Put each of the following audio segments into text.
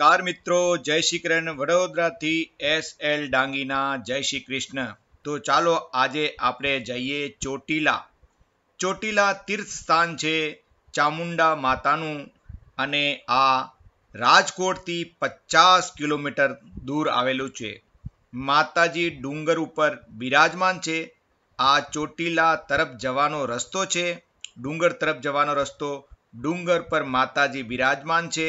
car મિત્રો જય શ્રી કૃષ્ણ વડોદરાથી એસ એલ ડાંગીના જય શ્રી કૃષ્ણ તો ચાલો આજે આપણે જઈએ ચોટીલા ચોટીલા તીર્થ સ્થાન છે ચામુંડા માતાનું અને આ રાજકોટથી પચાસ કિલોમીટર દૂર આવેલું છે માતાજી ડુંગર ઉપર બિરાજમાન છે આ ચોટીલા તરફ જવાનો રસ્તો છે ડુંગર તરફ જવાનો રસ્તો ડુંગર પર માતાજી બિરાજમાન છે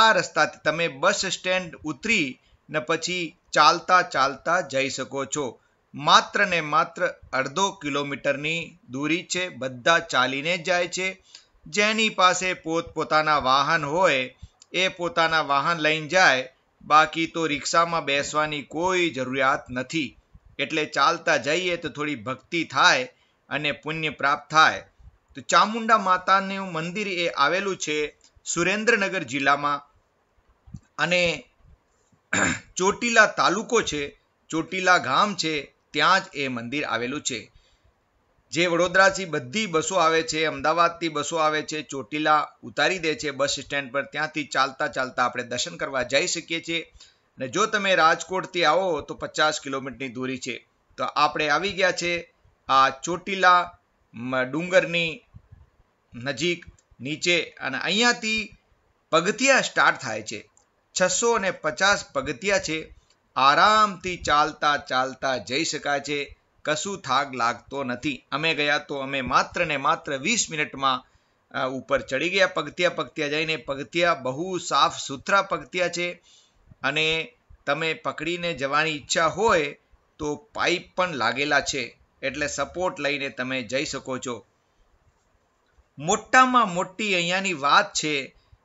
આ રસ્તાથી તમે બસ સ્ટેન્ડ ઉતરી ને પછી ચાલતા ચાલતા જઈ શકો છો માત્ર ને માત્ર અડધો કિલોમીટરની દૂરી છે બધા ચાલીને જાય છે જેની પાસે પોતપોતાના વાહન હોય એ પોતાના વાહન લઈને જાય બાકી તો રિક્ષામાં બેસવાની કોઈ જરૂરિયાત નથી એટલે ચાલતા જઈએ તો થોડી ભક્તિ થાય અને પુણ્ય પ્રાપ્ત થાય તો ચામુંડા માતાનું મંદિર એ આવેલું છે સુરેન્દ્રનગર જિલ્લામાં અને ચોટીલા તાલુકો છે ચોટીલા ગામ છે ત્યાં જ એ મંદિર આવેલું છે જે વડોદરાથી બધી બસો આવે છે અમદાવાદથી બસો આવે છે ચોટીલા ઉતારી દે છે બસ સ્ટેન્ડ પર ત્યાંથી ચાલતા ચાલતા આપણે દર્શન કરવા જઈ શકીએ છીએ અને જો તમે રાજકોટથી આવો તો પચાસ કિલોમીટરની દૂરી છે તો આપણે આવી ગયા છે આ ચોટીલા ડુંગરની નજીક નીચે અને અહીંયાથી પગથિયા સ્ટાર્ટ થાય છે છસો અને પચાસ પગથિયા છે આરામથી ચાલતા ચાલતા જઈ શકાય છે કશું થાક લાગતો નથી અમે ગયા તો અમે માત્ર ને માત્ર વીસ મિનિટમાં ઉપર ચડી ગયા પગથિયા પગથિયા જઈને પગથિયા બહુ સાફ સુથરા પગથિયા છે અને તમે પકડીને જવાની ઈચ્છા હોય તો પાઇપ પણ લાગેલા છે એટલે સપોર્ટ લઈને તમે જઈ શકો છો મોટામાં મોટી અહીંયાની વાત છે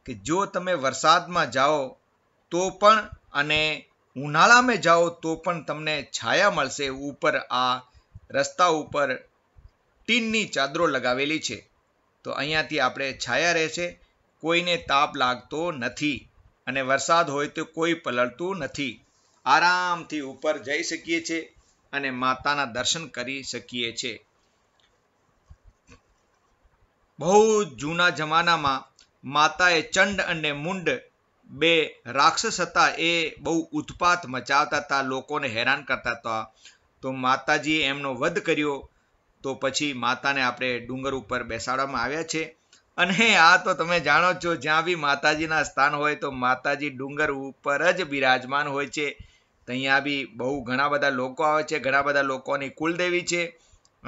કે જો તમે વરસાદમાં જાઓ તો પણ અને ઉનાળામાં જાઓ તો પણ તમને છાયા મળશે ઉપર આ રસ્તા ઉપર ટીનની ચાદરો લગાવેલી છે તો અહીંયાથી આપણે છાયા રહેશે કોઈને તાપ લાગતો નથી અને વરસાદ હોય તો કોઈ પલળતું નથી આરામથી ઉપર જઈ શકીએ છીએ અને માતાના દર્શન કરી શકીએ છીએ બહુ જૂના જમાનામાં માતાએ ચંડ અને મુંડ બે રાક્ષસ હતા એ બહુ ઉત્પાત મચાવતા હતા લોકોને હેરાન કરતા હતા તો માતાજીએ એમનો વધ કર્યો તો પછી માતાને આપણે ડુંગર ઉપર બેસાડવામાં આવ્યા છે અને આ તો તમે જાણો છો જ્યાં બી માતાજીના સ્થાન હોય તો માતાજી ડુંગર ઉપર જ બિરાજમાન હોય છે અહીંયા બી બહુ ઘણા બધા લોકો આવે છે ઘણા બધા લોકોની કુલદેવી છે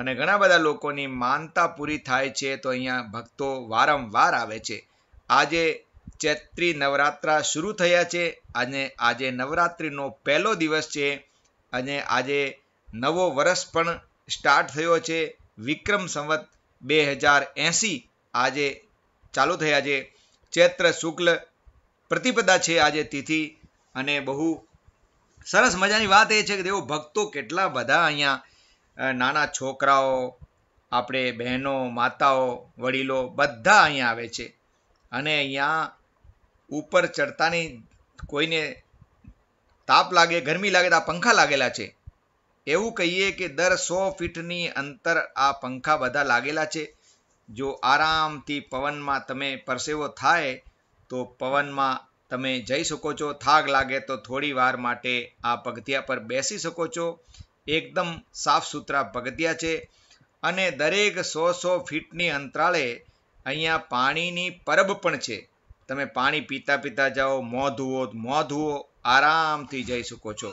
અને ઘણા બધા લોકોની માનતા પૂરી થાય છે તો અહીંયા ભક્તો વારંવાર આવે છે આજે ચૈત્રી નવરાત્રા શરૂ થયા છે અને આજે નવરાત્રિનો પહેલો દિવસ છે અને આજે નવો વર્ષ પણ સ્ટાર્ટ થયો છે વિક્રમ સંવત બે હજાર એંસી આજે ચાલુ થયા છે ચૈત્ર શુક્લ પ્રતિપદા છે આજે તિથિ અને બહુ સરસ મજાની વાત એ છે કે દેવો ભક્તો કેટલા બધા અહીંયા નાના છોકરાઓ આપણે બહેનો માતાઓ વડીલો બધા અહીંયા આવે છે અને અહીંયા ઉપર ચડતાની કોઈને તાપ લાગે ગરમી લાગે તો આ પંખા લાગેલા છે એવું કહીએ કે દર સો ફીટની અંતર આ પંખા બધા લાગેલા છે જો આરામથી પવનમાં તમે પરસેવો થાય તો પવનમાં તમે જઈ શકો છો થાક લાગે તો થોડી વાર માટે આ પગથિયા પર બેસી શકો છો એકદમ સાફ સુથરા પગથિયા છે અને દરેક સો સો ફીટની અંતરાળે અહીંયા પાણીની પરબ પણ છે તમે પાણી પીતા પીતા જાઓ મોં ધુઓ મોં ધુઓ આરામથી જઈ શકો છો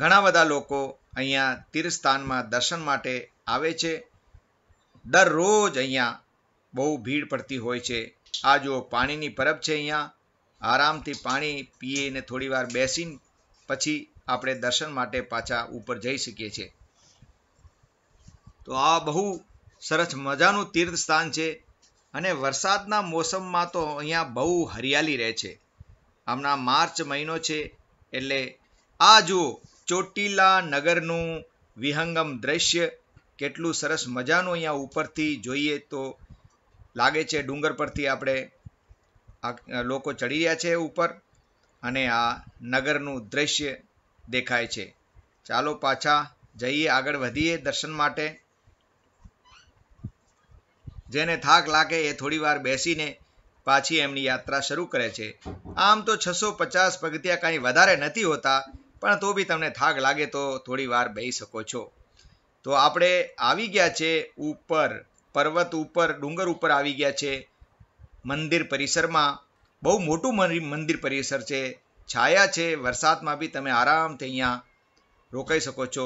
ઘણા બધા લોકો અહીંયા તીર્થસ્થાનમાં દર્શન માટે આવે છે દરરોજ અહીંયા બહુ ભીડ પડતી હોય છે આ જુઓ પાણીની પરબ છે અહીંયા આરામથી પાણી પીએ ને થોડીવાર બેસીને પછી આપણે દર્શન માટે પાછા ઉપર જઈ શકીએ છીએ તો આ બહુ સરસ મજાનું તીર્થ સ્થાન છે અને વરસાદના મોસમમાં તો અહીંયા બહુ હરિયાળી રહે છે હમણાં માર્ચ મહિનો છે એટલે આ જુઓ ચોટીલા નગરનું વિહંગમ દ્રશ્ય કેટલું સરસ મજાનું અહીંયા ઉપરથી જોઈએ તો લાગે છે ડુંગર પરથી આપણે લોકો ચડી રહ્યા છે ઉપર અને આ નગરનું દ્રશ્ય દેખાય છે ચાલો પાછા જઈએ આગળ વધીએ દર્શન માટે જેને થાક લાગે એ થોડીવાર બેસીને પાછી એમની યાત્રા શરૂ કરે છે આમ તો છસો પચાસ પગથિયા કાંઈ વધારે નથી હોતા પણ તો બી તમને થાક લાગે તો થોડીવાર બેસી શકો છો તો આપણે આવી ગયા છે ઉપર પર્વત ઉપર ડુંગર ઉપર આવી ગયા છે મંદિર પરિસરમાં બહુ મોટું મંદિર પરિસર છે છાયા છે વરસાદમાં બી તમે આરામથી અહીંયા રોકાઈ શકો છો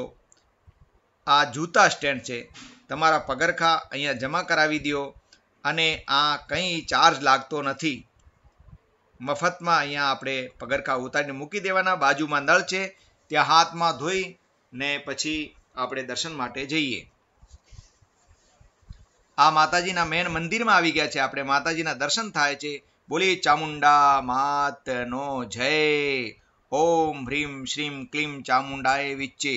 આ જૂતા સ્ટેન્ડ છે તમારા પગરખા અહીંયા જમા કરાવી દો અને આ કંઈ ચાર્જ લાગતો નથી મફતમાં અહીંયા આપણે પગરખા ઉતારીને મૂકી દેવાના બાજુમાં નળ છે ત્યાં હાથમાં ધોઈ ને પછી આપણે દર્શન માટે જઈએ આ માતાજીના મેન મંદિરમાં આવી ગયા છે આપણે માતાજીના દર્શન થાય છે બોલી ચામુંડા માતનો જય ઓમ હ્રીમ શ્રીમ ક્લીમ ચામુંડાએ વિચ્ચે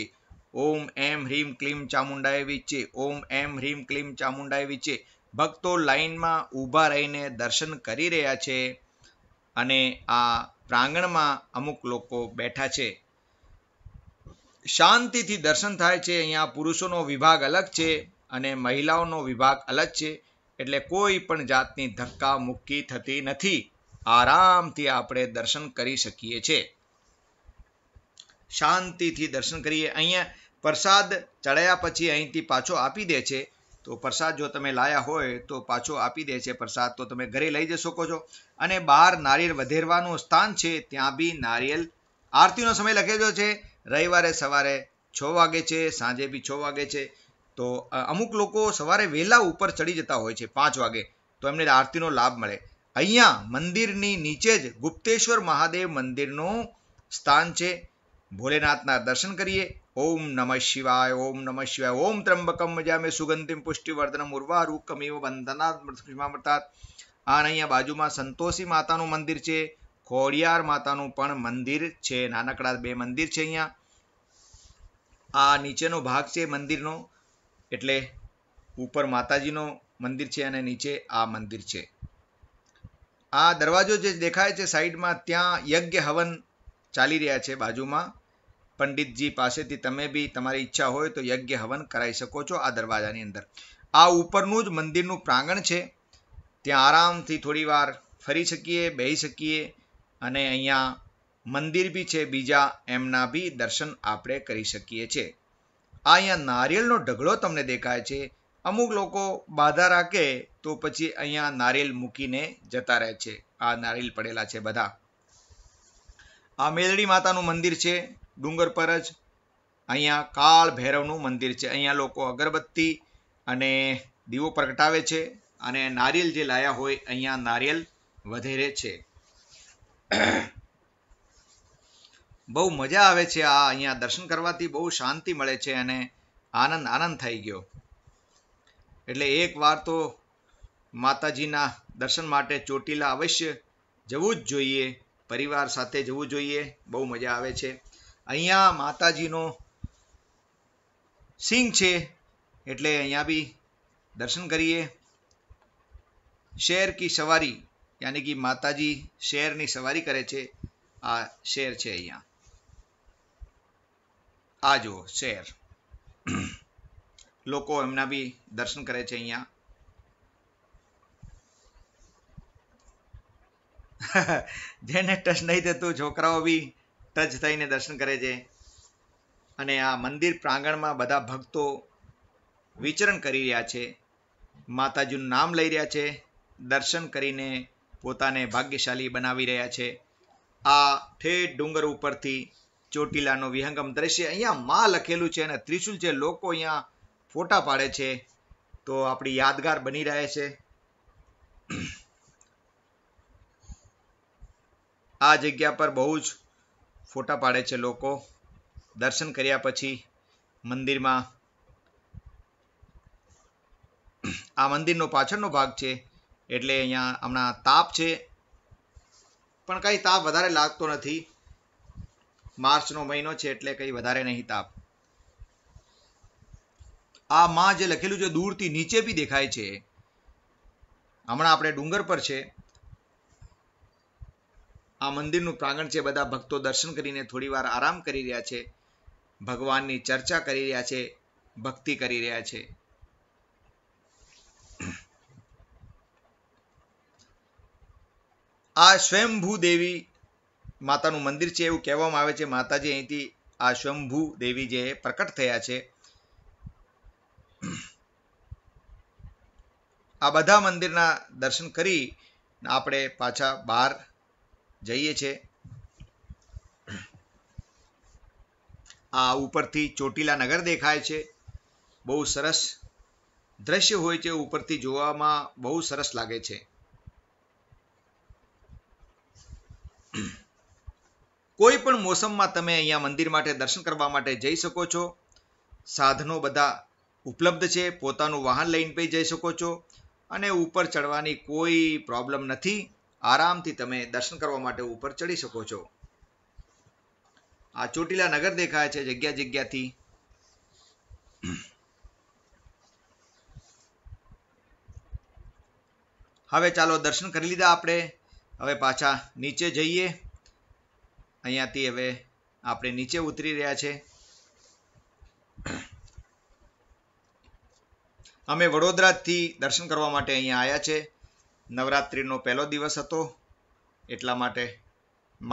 ઓમ એમ હ્રીમ ક્લીમ ચામુંડાએ વિચ્ચે ઓમ એમ હ્રીમ ક્લીમ ચામુંડાએ વિચ્ચે ભક્તો લાઇનમાં ઊભા રહીને દર્શન કરી રહ્યા છે અને આ પ્રાંગણમાં અમુક લોકો બેઠા છે શાંતિથી દર્શન થાય છે અહીંયા પુરુષોનો વિભાગ અલગ છે અને મહિલાઓનો વિભાગ અલગ છે એટલે કોઈ પણ જાતની ધક્કા મુક્કી થતી નથી આરામથી આપણે દર્શન કરી શકીએ છીએ શાંતિથી દર્શન કરીએ અહીંયા પ્રસાદ ચડાયા પછી અહીંથી પાછો આપી દે છે તો પ્રસાદ જો તમે લાયા હોય તો પાછો આપી દે છે પ્રસાદ તો તમે ઘરે લઈ જઈ શકો છો અને બહાર નારિયેળ વધેરવાનું સ્થાન છે ત્યાં બી નારિયેલ આરતીનો સમય લખેલો છે રવિવારે સવારે છ વાગે છે સાંજે બી છ વાગે છે તો અમુક લોકો સવારે વહેલા ઉપર ચડી જતા હોય છે પાંચ વાગે તો એમને આરતીનો લાભ મળે અહીંયા મંદિરની નીચે જ ગુપ્તેશ્વર મહાદેવ મંદિરનું સ્થાન છે ભોલેનાથના દર્શન કરીએ ઓમ નમઃ શિવાય ઓમ નમઃ શિવાય ઓમ ત્રંબકમ મજામે સુગંધિમ પુષ્ટિવર્ધનમ ઉર્વારૂકમિવ મળતા આ અહીંયા બાજુમાં સંતોષી માતાનું મંદિર છે ખોડિયાર માતાનું પણ મંદિર છે નાનકડા બે મંદિર છે અહીંયા આ નીચેનો ભાગ છે મંદિરનો એટલે ઉપર માતાજીનો મંદિર છે અને નીચે આ મંદિર છે આ દરવાજો જે દેખાય છે સાઈડમાં ત્યાં યજ્ઞ હવન ચાલી રહ્યા છે બાજુમાં પંડિતજી પાસેથી તમે બી તમારી ઈચ્છા હોય તો યજ્ઞ હવન કરાવી શકો છો આ દરવાજાની અંદર આ ઉપરનું જ મંદિરનું પ્રાંગણ છે ત્યાં આરામથી થોડી વાર ફરી શકીએ બેસી શકીએ અને અહીંયા મંદિર બી છે બીજા એમના બી દર્શન આપણે કરી શકીએ છીએ આ અહીંયા નારિયેળનો ઢગલો તમને દેખાય છે અમુક લોકો બાધા રાખે તો પછી અહીંયા નારિયેલ મૂકીને જતા રહે છે આ નારિયેલ પડેલા છે બધા આ મેલડી માતાનું મંદિર છે ડુંગર પર જ અહીંયા કાળ ભૈરવનું મંદિર છે અહીંયા લોકો અગરબત્તી અને દીવો પ્રગટાવે છે અને નારિયેલ જે લાયા હોય અહીંયા નારિયેલ વધેરે છે બહુ મજા આવે છે આ અહીંયા દર્શન કરવાથી બહુ શાંતિ મળે છે અને આનંદ આનંદ થઈ ગયો એટલે એક વાર તો માતાજીના દર્શન માટે ચોટીલા અવશ્ય જવું જ જોઈએ પરિવાર સાથે જવું જોઈએ બહુ મજા આવે છે અહીંયા માતાજીનો સિંહ છે એટલે અહીંયા બી દર્શન કરીએ શેર કી સવારી યાની કે માતાજી શેરની સવારી કરે છે આ શેર છે અહીંયા આ જુઓ શહેર લોકો એમના બી દર્શન કરે છે અહીંયા જેને ટચ નહીં થતું છોકરાઓ બી ટચ થઈને દર્શન કરે છે અને આ મંદિર પ્રાંગણમાં બધા ભક્તો વિચરણ કરી રહ્યા છે માતાજીનું નામ લઈ રહ્યા છે દર્શન કરીને પોતાને ભાગ્યશાળી બનાવી રહ્યા છે આ ઠેઠ ડુંગર ઉપરથી ચોટીલાનો વિહંગમ દ્રશ્ય અહીંયા માં લખેલું છે અને ત્રિશુલ જે લોકો અહીંયા ફોટા પાડે છે તો આપણી યાદગાર બની રહે છે આ જગ્યા પર બહુ જ ફોટા પાડે છે લોકો દર્શન કર્યા પછી મંદિરમાં આ મંદિરનો પાછળનો ભાગ છે એટલે અહીંયા હમણાં તાપ છે પણ કાંઈ તાપ વધારે લાગતો નથી માર્ચનો મહિનો છે એટલે કંઈ વધારે નહીં તાપ આ માં જે લખેલું છે દૂરથી નીચે બી દેખાય છે હમણાં આપણે ડુંગર પર છે આ મંદિરનું પ્રાંગણ છે બધા ભક્તો દર્શન કરીને થોડી વાર આરામ કરી રહ્યા છે ભગવાનની ચર્ચા કરી રહ્યા છે ભક્તિ કરી રહ્યા છે આ સ્વયંભૂ દેવી માતાનું મંદિર છે એવું કહેવામાં આવે છે માતાજી અહીંથી આ શંભુ દેવી જે પ્રકટ થયા છે આ બધા મંદિરના દર્શન કરી આપણે પાછા બહાર જઈએ છીએ આ ઉપરથી ચોટીલા નગર દેખાય છે બહુ સરસ દ્રશ્ય હોય છે ઉપરથી જોવામાં બહુ સરસ લાગે છે કોઈ પણ મોસમમાં તમે અહીંયા મંદિર માટે દર્શન કરવા માટે જઈ શકો છો સાધનો બધા ઉપલબ્ધ છે પોતાનું વાહન લઈને પણ જઈ શકો છો અને ઉપર ચડવાની કોઈ પ્રોબ્લેમ નથી આરામથી તમે દર્શન કરવા માટે ઉપર ચડી શકો છો આ ચોટીલા નગર દેખાય છે જગ્યા જગ્યાથી હવે ચાલો દર્શન કરી લીધા આપણે હવે પાછા નીચે જઈએ અહીંયાથી હવે આપણે નીચે ઉતરી રહ્યા છે અમે વડોદરાથી દર્શન કરવા માટે અહીંયા આવ્યા છે નવરાત્રિનો પહેલો દિવસ હતો એટલા માટે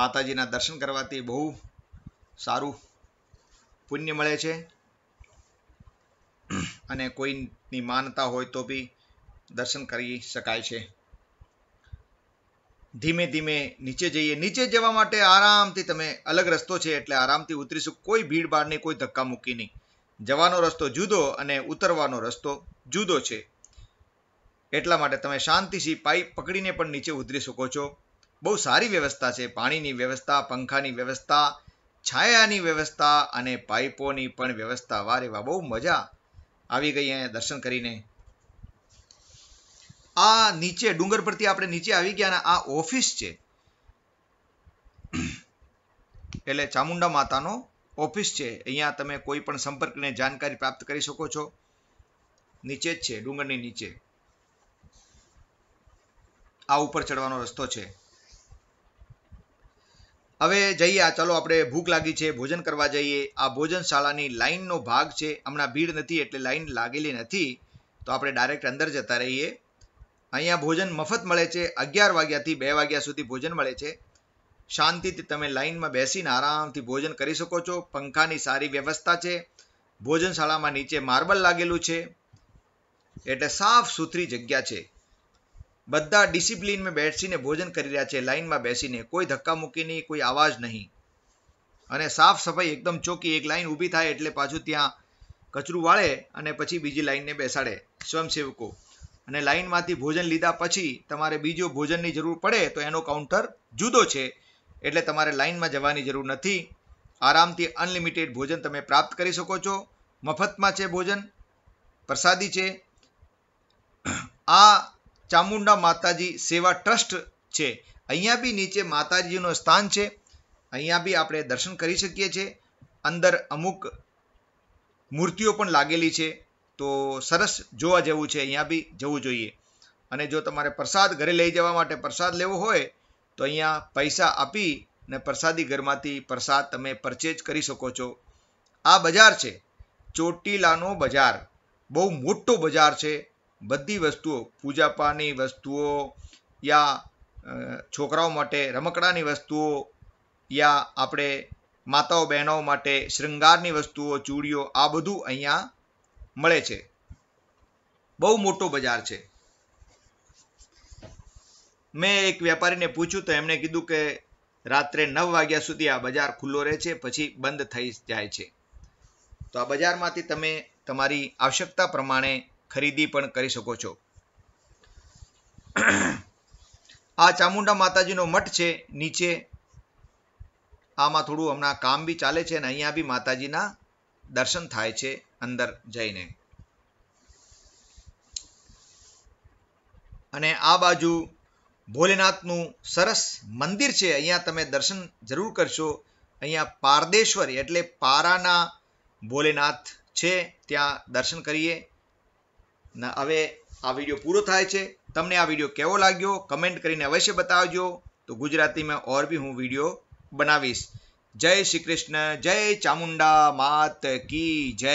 માતાજીના દર્શન કરવાથી બહુ સારું પુણ્ય મળે છે અને કોઈની માનતા હોય તો બી દર્શન કરી શકાય છે ધીમે ધીમે નીચે જઈએ નીચે જવા માટે આરામથી તમે અલગ રસ્તો છે એટલે આરામથી ઉતરીશું કોઈ ભીડભાડ નહીં કોઈ ધક્કા મૂકી નહીં જવાનો રસ્તો જુદો અને ઉતરવાનો રસ્તો જુદો છે એટલા માટે તમે શાંતિથી પાઇપ પકડીને પણ નીચે ઉતરી શકો છો બહુ સારી વ્યવસ્થા છે પાણીની વ્યવસ્થા પંખાની વ્યવસ્થા છાયાની વ્યવસ્થા અને પાઇપોની પણ વ્યવસ્થા વારે વાહ બહુ મજા આવી ગઈ અહીંયા દર્શન કરીને આ નીચે ડુંગર પરથી આપણે નીચે આવી ગયા આ ઓફિસ છે એટલે ચામુંડા માતાનો ઓફિસ છે અહીંયા તમે કોઈ પણ સંપર્કને જાણકારી પ્રાપ્ત કરી શકો છો નીચે જ છે ડુંગરની નીચે આ ઉપર ચડવાનો રસ્તો છે હવે જઈએ આ ચાલો આપણે ભૂખ લાગી છે ભોજન કરવા જઈએ આ ભોજનશાળાની લાઈનનો ભાગ છે હમણાં ભીડ નથી એટલે લાઇન લાગેલી નથી તો આપણે ડાયરેક્ટ અંદર જતા રહીએ અહીંયા ભોજન મફત મળે છે અગિયાર વાગ્યાથી બે વાગ્યા સુધી ભોજન મળે છે શાંતિથી તમે લાઇનમાં બેસીને આરામથી ભોજન કરી શકો છો પંખાની સારી વ્યવસ્થા છે ભોજનશાળામાં નીચે માર્બલ લાગેલું છે એટલે સાફ સુથરી જગ્યા છે બધા ડિસિપ્લિનમાં બેસીને ભોજન કરી રહ્યા છે લાઇનમાં બેસીને કોઈ ધક્કા મૂકી નહીં કોઈ આવાજ નહીં અને સાફ સફાઈ એકદમ ચોકી એક લાઈન ઊભી થાય એટલે પાછું ત્યાં કચરું વાળે અને પછી બીજી લાઈનને બેસાડે સ્વયંસેવકો અને લાઇનમાંથી ભોજન લીધા પછી તમારે બીજો ભોજનની જરૂર પડે તો એનો કાઉન્ટર જુદો છે એટલે તમારે લાઇનમાં જવાની જરૂર નથી આરામથી અનલિમિટેડ ભોજન તમે પ્રાપ્ત કરી શકો છો મફતમાં છે ભોજન પ્રસાદી છે આ ચામુંડા માતાજી સેવા ટ્રસ્ટ છે અહીંયા બી નીચે માતાજીનું સ્થાન છે અહીંયા બી આપણે દર્શન કરી શકીએ છીએ અંદર અમુક મૂર્તિઓ પણ લાગેલી છે તો સરસ જોવા જેવું છે અહીંયા બી જવું જોઈએ અને જો તમારે પ્રસાદ ઘરે લઈ જવા માટે પ્રસાદ લેવો હોય તો અહીંયા પૈસા આપી ને પ્રસાદી ઘરમાંથી પ્રસાદ તમે પરચેજ કરી શકો છો આ બજાર છે ચોટીલાનો બજાર બહુ મોટો બજાર છે બધી વસ્તુઓ પૂજાપાની વસ્તુઓ યા છોકરાઓ માટે રમકડાની વસ્તુઓ યા આપણે માતાઓ બહેનો માટે શ્રૃંગારની વસ્તુઓ ચૂડીઓ આ બધું અહીંયા મળે છે બહુ મોટો બજાર છે મેં એક વેપારીને પૂછ્યું તો એમણે કીધું કે રાત્રે નવ વાગ્યા સુધી આ બજાર ખુલ્લો રહે છે પછી બંધ થઈ જાય છે તો આ બજારમાંથી તમે તમારી આવશ્યકતા પ્રમાણે ખરીદી પણ કરી શકો છો આ ચામુંડા માતાજીનો મઠ છે નીચે આમાં થોડું હમણાં કામ બી ચાલે છે અને અહીંયા બી માતાજીના દર્શન થાય છે અંદર જઈને અને આ બાજુ ભોલેનાથનું સરસ મંદિર છે અહીંયા તમે દર્શન જરૂર કરશો અહીંયા પારદેશ્વરી એટલે પારાના ભોલેનાથ છે ત્યાં દર્શન કરીએ હવે આ વિડીયો પૂરો થાય છે તમને આ વિડીયો કેવો લાગ્યો કમેન્ટ કરીને અવશ્ય બતાવજો તો ગુજરાતીમાં ઓર બી હું વિડીયો બનાવીશ જય શ્રી કૃષ્ણ જય ચામુંડા માત કી જય